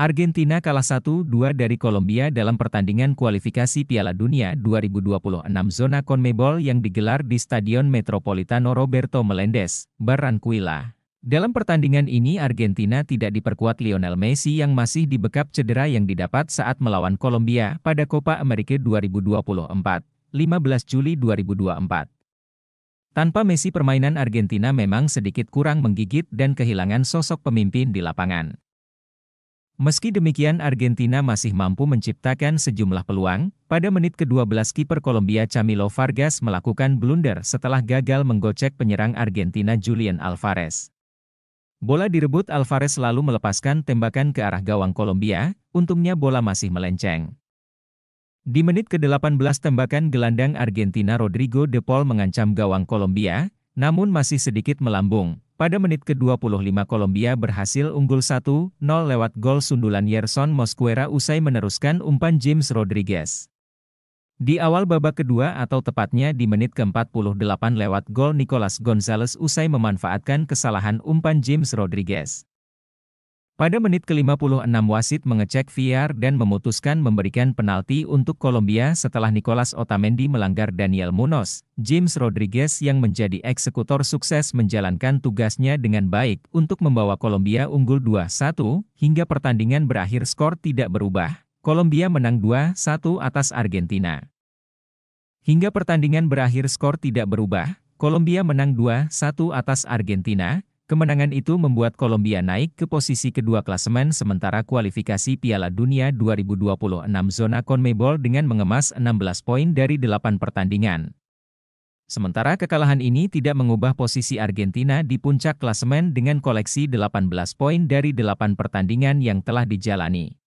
Argentina kalah 1-2 dari Kolombia dalam pertandingan kualifikasi Piala Dunia 2026 zona CONMEBOL yang digelar di Stadion Metropolitano Roberto Melendez, Barranquilla. Dalam pertandingan ini Argentina tidak diperkuat Lionel Messi yang masih dibekap cedera yang didapat saat melawan Kolombia pada Copa America 2024, 15 Juli 2024. Tanpa Messi permainan Argentina memang sedikit kurang menggigit dan kehilangan sosok pemimpin di lapangan. Meski demikian Argentina masih mampu menciptakan sejumlah peluang, pada menit ke-12 kiper Kolombia Camilo Vargas melakukan blunder setelah gagal menggocek penyerang Argentina Julian Alvarez. Bola direbut Alvarez lalu melepaskan tembakan ke arah gawang Kolombia, untungnya bola masih melenceng. Di menit ke-18 tembakan gelandang Argentina Rodrigo De Paul mengancam gawang Kolombia, namun masih sedikit melambung, pada menit ke-25 Kolombia berhasil unggul 1-0 lewat gol sundulan Yerson Mosquera usai meneruskan umpan James Rodriguez. Di awal babak kedua atau tepatnya di menit ke-48 lewat gol Nicolas Gonzalez usai memanfaatkan kesalahan umpan James Rodriguez. Pada menit ke-56 wasit mengecek VAR dan memutuskan memberikan penalti untuk Kolombia setelah Nicolas Otamendi melanggar Daniel Munoz. James Rodriguez yang menjadi eksekutor sukses menjalankan tugasnya dengan baik untuk membawa Kolombia unggul 2-1 hingga pertandingan berakhir skor tidak berubah. Kolombia menang 2-1 atas Argentina. Hingga pertandingan berakhir skor tidak berubah, Kolombia menang 2-1 atas Argentina, Kemenangan itu membuat Kolombia naik ke posisi kedua klasemen sementara kualifikasi Piala Dunia 2026 zona CONMEBOL dengan mengemas 16 poin dari 8 pertandingan. Sementara kekalahan ini tidak mengubah posisi Argentina di puncak klasemen dengan koleksi 18 poin dari 8 pertandingan yang telah dijalani.